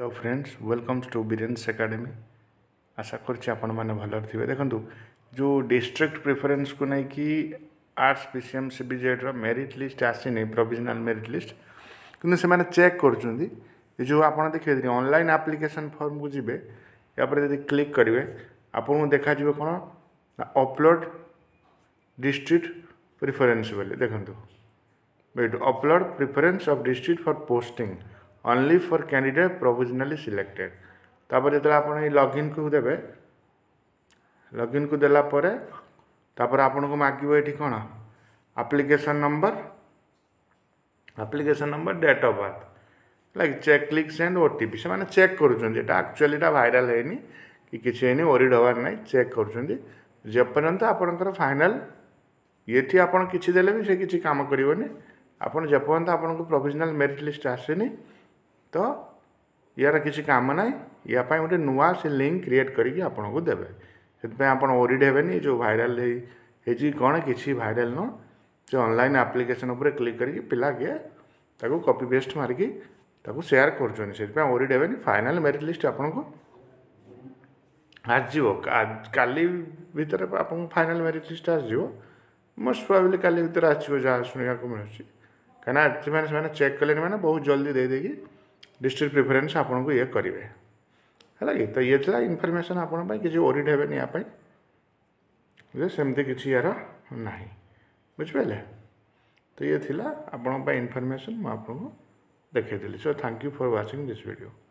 hello friends welcomes to Biren's academy আশা করছি আপনার ভালো থাকবে দেখুন যে ডিস্ট্রিক্ট প্রিফরেন্স কু নেই আর্টস পিসিএম সিবিজেডর মেরিট লিস্ট আসিনি প্রভিজনাল মেরিট লিস্ট কিন্তু সে চেক করছেন ଏ ଯେଉଁ ଆପଣ ଦେଖିବେ ଅନଲାଇନ୍ ଆପ୍ଲିକେସନ୍ ଫର୍ମକୁ ଯିବେ ଏହାପରେ ଯଦି କ୍ଲିକ୍ କରିବେ ଆପଣଙ୍କୁ ଦେଖାଯିବ କ'ଣ ନା ଅପଲୋଡ଼ ଡିଷ୍ଟ୍ରିକ୍ଟ ପ୍ରିଫରେନ୍ସ ବୋଲି ଦେଖନ୍ତୁ ଏଇଠୁ upload preference of district for posting only for candidate provisionally selected ତାପରେ ଯେତେବେଳେ ଆପଣ ଏଇ ଲଗ୍ଇନ୍କୁ ଦେବେ ଲଗ୍ଇନ୍କୁ ଦେଲା ପରେ ତାପରେ ଆପଣଙ୍କୁ ମାଗିବ ଏଠି କ'ଣ application number application number date of birth ହେଲା check click send O T P ସେମାନେ ଚେକ୍ କରୁଛନ୍ତି ଏଇଟା ଆକ୍ଚୁଆଲି ଏଇଟା ଭାଇରାଲ୍ ହେଇନି କି କିଛି ହେଇନି ଓରିଡ଼ ହେବାର ନାହିଁ ଚେକ୍ କରୁଛନ୍ତି ଯେପର୍ଯ୍ୟନ୍ତ ଆପଣଙ୍କର ଫାଇନାଲ୍ ଏଠି ଆପଣ କିଛି ଦେଲେ ବି ସେ କିଛି କାମ କରିବନି ଆପଣ ଯେପର୍ଯ୍ୟନ୍ତ ଆପଣଙ୍କୁ ପ୍ରୋଭିଜନାଲ୍ ମେରିଟ୍ ଲିଷ୍ଟ ଆସିନି तो यार किसी काम ना या गोटे नुआ से लिंक क्रिएट करके आपको देवे से आपरीड हेनी ये जो भाइराल कौन किसी भाइराल नुह से अनलाइन आप्लिकेसन क्लिक करके पिला किए कपी पेस्ट मारिकी सेयार करीड हेनी फाइनाल मेरीट लिस्ट आपको आज का भर आप फाइनाल मेरीट लिस्ट आज मोस्ट प्रोबेबली का भितर आसो जहाँ शुणा को मिलूँ कहीं चेक कले मैंने बहुत जल्दी देदेगी डिस्ट्रिक्ट प्रिफरेन्स आपको ये करेंगे है तो ये इनफर्मेशन इनफर्मेसन आपंप किसी ओरीड हेबे यहाँ सेमती किसी यार ना बुझे तो ये था इनफर्मेशन इनफर्मेसन मुझे देखेदी so thank you for watching this video